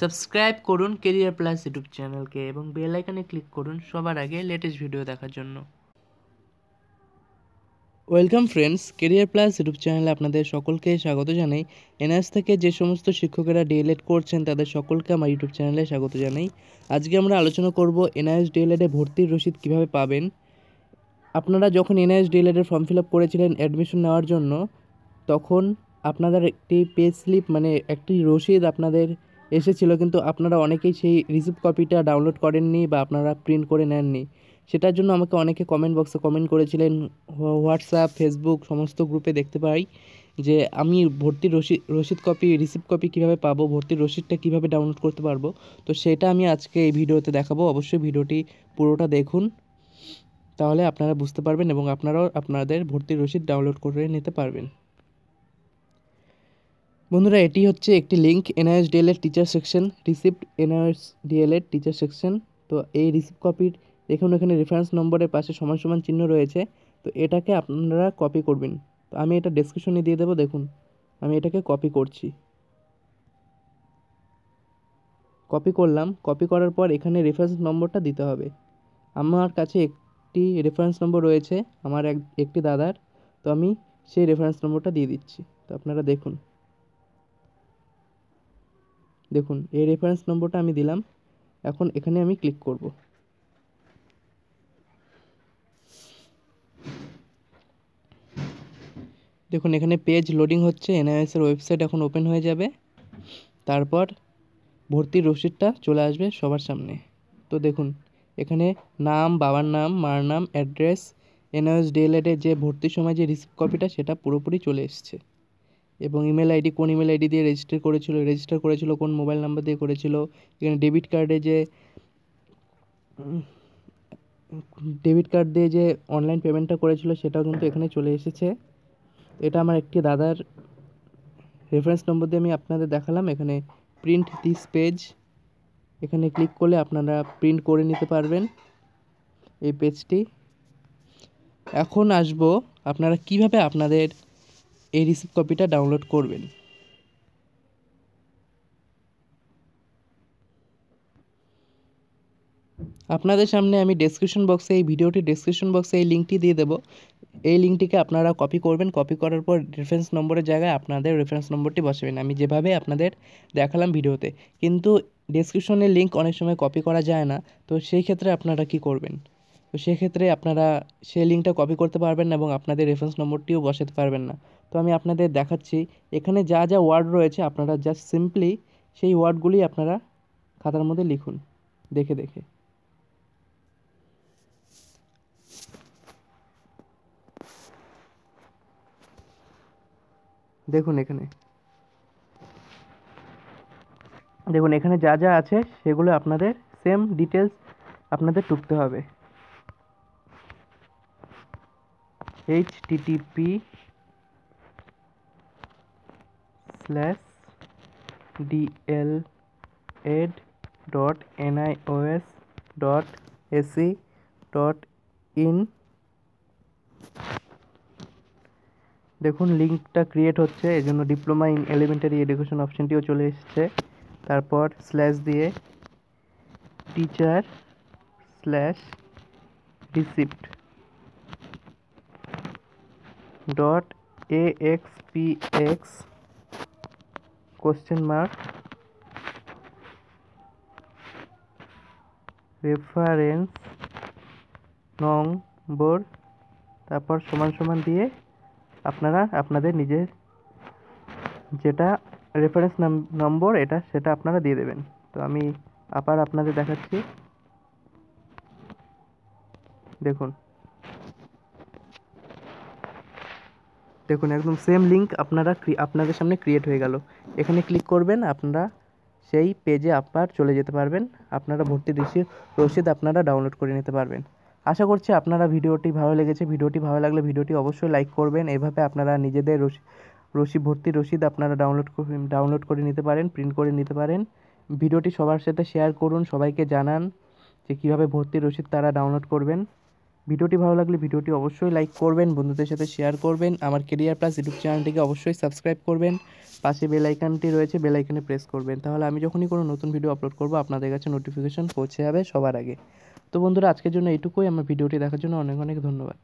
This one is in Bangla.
সাবস্ক্রাইব করুন কেরিয়ার প্লাস ইউটিউব চ্যানেলকে এবং বেল আইকনে ক্লিক করুন সবার আগে লেটেস্ট ভিডিও দেখার জন্য welcome friends career plus YouTube চ্যানেলে আপনাদের সকলকে স্বাগত জানাই এনএস থেকে যে সমস্ত শিক্ষকেরা ডিএলএড e করছেন তাদের সকলকে আমার ইউটিউব চ্যানেলে স্বাগত জানাই আজকে আমরা আলোচনা করব e এনআইএস ডিএলএডে ভর্তির রসিদ কীভাবে পাবেন আপনারা যখন এনআইএস ডিএলএডের ফর্ম ফিল আপ করেছিলেন অ্যাডমিশন নেওয়ার জন্য তখন আপনাদের একটি পে স্লিপ মানে একটি রসিদ আপনাদের এসেছিল কিন্তু আপনারা অনেকেই সেই রিসিপ্ট কপিটা ডাউনলোড করেননি বা আপনারা প্রিন্ট করে নেননি সেটার জন্য আমাকে অনেকে কমেন্ট বক্সে কমেন্ট করেছিলেন হোয়াটসঅ্যাপ ফেসবুক সমস্ত গ্রুপে দেখতে পাই যে আমি ভর্তির রসিদ রসিদ কপি রিসিপ্ট কপি কীভাবে পাবো ভর্তির রসিদটা কীভাবে ডাউনলোড করতে পারবো তো সেটা আমি আজকে এই ভিডিওতে দেখাবো অবশ্যই ভিডিওটি পুরোটা দেখুন তাহলে আপনারা বুঝতে পারবেন এবং আপনারাও আপনাদের ভর্তির রসিদ ডাউনলোড করে নিতে পারবেন বন্ধুরা এটি হচ্ছে একটি link NIS DElEd teacher section receipt NIS DElEd teacher section তো এই রিসিপ্ট কপির দেখুন এখানে রেফারেন্স নম্বরের পাশে সমান সমান চিহ্ন রয়েছে তো এটাকে আপনারা কপি করবেন তো আমি এটা ডেসক্রিপশনে দিয়ে দেবো দেখুন আমি এটাকে কপি করছি কপি করলাম কপি করার পর এখানে রেফারেন্স নম্বরটা দিতে হবে আমার কাছে একটি রেফারেন্স নম্বর রয়েছে আমার এক একটি দাদার তো আমি সেই রেফারেন্স নম্বরটা দিয়ে দিচ্ছি তো আপনারা দেখুন দেখুন এই রেফারেন্স নম্বরটা আমি দিলাম এখন এখানে আমি ক্লিক করব দেখুন এখানে পেজ লোডিং হচ্ছে এনআইএসের ওয়েবসাইট এখন ওপেন হয়ে যাবে তারপর ভর্তির রসিদটা চলে আসবে সবার সামনে তো দেখুন এখানে নাম বাবার নাম মার নাম অ্যাড্রেস এনআইএস ডিএলএডে যে ভর্তির সময় যে রিসিপ্ট কপিটা সেটা পুরোপুরি চলে এসছে এবং ইমেল আইডি কোন ইমেল আইডি দিয়ে রেজিস্টার করেছিল রেজিস্টার করেছিল কোন মোবাইল নাম্বার দিয়ে করেছিল এখানে ডেবিট কার্ডে যে ডেবিট কার্ড দিয়ে যে অনলাইন পেমেন্টটা করেছিল সেটাও কিন্তু এখানে চলে এসেছে এটা আমার একটি দাদার রেফারেন্স নম্বর দিয়ে আমি আপনাদের দেখালাম এখানে প্রিন্ট দিস পেজ এখানে ক্লিক করলে আপনারা প্রিন্ট করে নিতে পারবেন এই পেজটি এখন আসব আপনারা কিভাবে আপনাদের এই রিসিপ কপিটা ডাউনলোড করবেন আপনাদের সামনে আমি ডেসক্রিপশন বক্সে এই ভিডিওটি ডেসক্রিপশন বক্সে এই লিঙ্কটি দিয়ে দেবো এই লিঙ্কটিকে আপনারা কপি করবেন কপি করার পর রেফারেন্স নম্বরের জায়গায় আপনাদের রেফারেন্স নম্বরটি বসাবেন আমি যেভাবে আপনাদের দেখালাম ভিডিওতে কিন্তু ডেসক্রিপশনের লিঙ্ক অনেক সময় কপি করা যায় না তো সেই ক্ষেত্রে আপনারা কি করবেন তো সেক্ষেত্রে আপনারা সেই লিঙ্কটা কপি করতে পারবেন না এবং আপনাদের রেফারেন্স নম্বরটিও বসাতে পারবেন না তো আমি আপনাদের দেখাচ্ছি এখানে যা যা ওয়ার্ড রয়েছে আপনারা জাস্ট সিম্পলি সেই ওয়ার্ডগুলি আপনারা খাতার মধ্যে লিখুন দেখে দেখে দেখুন এখানে দেখুন এখানে যা যা আছে সেগুলো আপনাদের সেম ডিটেলস আপনাদের টুকতে হবে http slash DElEd dot dot dot in দেখুন লিঙ্কটা ক্রিয়েট হচ্ছে এই জন্য ডিপ্লোমা ইন এলিমেন্টারি এডুকেশন অপশানটিও চলে এসছে তারপর স্ল্যাশ দিয়ে teacher slash receipt dot A X P X question mark reference number তারপর সমান সমান দিয়ে আপনারা আপনাদের নিজের যেটা রেফারেন্স নম্বর এটা সেটা আপনারা দিয়ে দেবেন তো আমি আবার আপনাদের দেখাচ্ছি দেখুন দেখুন একদম সেম লিঙ্ক আপনারা আপনাদের সামনে ক্রিয়েট হয়ে গেল এখানে ক্লিক করবেন আপনারা সেই পেজে আপনার চলে যেতে পারবেন আপনারা ভর্তি রিসিভ রসিদ আপনারা ডাউনলোড করে নিতে পারবেন আশা করছি আপনারা ভিডিওটি ভালো লেগেছে ভিডিওটি ভালো লাগলে ভিডিওটি অবশ্যই লাইক করবেন এভাবে আপনারা নিজেদের রসিদ রসিদ ভর্তি রসিদ আপনারা ডাউনলোড ডাউনলোড করে নিতে পারেন প্রিন্ট করে নিতে পারেন ভিডিওটি সবার সাথে শেয়ার করুন সবাইকে জানান যে কীভাবে ভর্তি রসিদ তারা ডাউনলোড করবেন ভিডিওটি ভালো লাগলে ভিডিওটি অবশ্যই লাইক করবেন বন্ধুদের সাথে শেয়ার করবেন আমার কেরিয়ার প্লাস ইউটিউব চ্যানেলটিকে অবশ্যই সাবস্ক্রাইব করবেন পাশে বেলাইকানটি রয়েছে বেলাইকানে প্রেস করবেন তাহলে আমি যখনই কোনো নতুন ভিডিও আপলোড করব আপনাদের কাছে নোটিফিকেশন পৌঁছে যাবে সবার আগে তো বন্ধুরা আজকের জন্য এইটুকুই আমার ভিডিওটি দেখার জন্য অনেক অনেক ধন্যবাদ